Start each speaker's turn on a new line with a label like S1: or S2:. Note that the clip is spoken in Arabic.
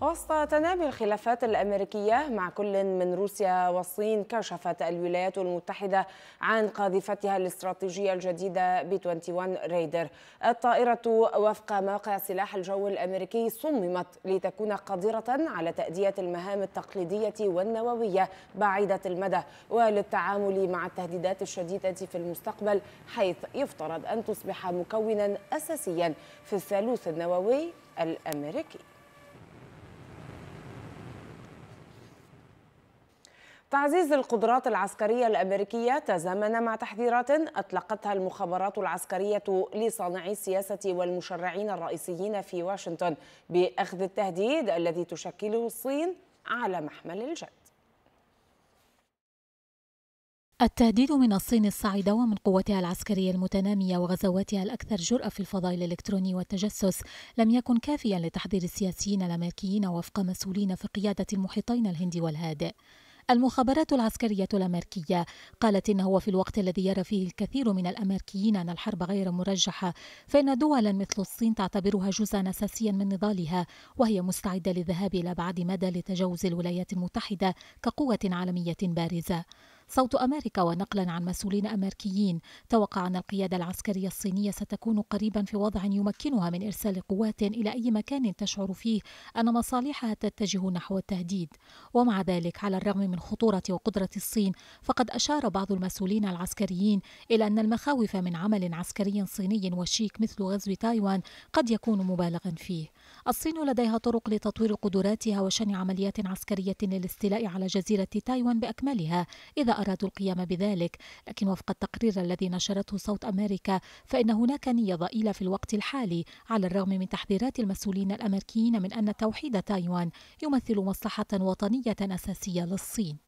S1: وسط تنامي الخلافات الأمريكية مع كل من روسيا والصين كشفت الولايات المتحدة عن قاذفتها الاستراتيجية الجديدة بي 21 ريدر الطائرة وفق موقع سلاح الجو الأمريكي صممت لتكون قادرة على تأدية المهام التقليدية والنووية بعيدة المدى وللتعامل مع التهديدات الشديدة في المستقبل حيث يفترض أن تصبح مكونا أساسيا في الثالوث النووي الأمريكي تعزيز القدرات العسكرية الأمريكية تزامن مع تحذيرات أطلقتها المخابرات العسكرية لصانعي السياسة والمشرعين الرئيسيين في واشنطن بأخذ التهديد الذي تشكله الصين على محمل الجد
S2: التهديد من الصين الصاعدة ومن قوتها العسكرية المتنامية وغزواتها الأكثر جرأة في الفضاء الإلكتروني والتجسس لم يكن كافيا لتحضير السياسيين الأمريكيين وفق مسؤولين في قيادة المحيطين الهندي والهادئ المخابرات العسكرية الأمريكية قالت إنه في الوقت الذي يرى فيه الكثير من الأمريكيين أن الحرب غير مرجحة فإن دولا مثل الصين تعتبرها جزءا أساسيا من نضالها وهي مستعدة للذهاب إلى بعد مدى لتجاوز الولايات المتحدة كقوة عالمية بارزة صوت أمريكا ونقلا عن مسؤولين أمريكيين توقع أن القيادة العسكرية الصينية ستكون قريبا في وضع يمكنها من إرسال قوات إلى أي مكان تشعر فيه أن مصالحها تتجه نحو التهديد ومع ذلك على الرغم من خطورة وقدرة الصين فقد أشار بعض المسؤولين العسكريين إلى أن المخاوف من عمل عسكري صيني وشيك مثل غزو تايوان قد يكون مبالغا فيه الصين لديها طرق لتطوير قدراتها وشن عمليات عسكرية للاستيلاء على جزيرة تايوان بأكملها إذا أرادوا القيام بذلك لكن وفق التقرير الذي نشرته صوت أمريكا فإن هناك نية ضئيلة في الوقت الحالي على الرغم من تحذيرات المسؤولين الأمريكيين من أن توحيد تايوان يمثل مصلحة وطنية أساسية للصين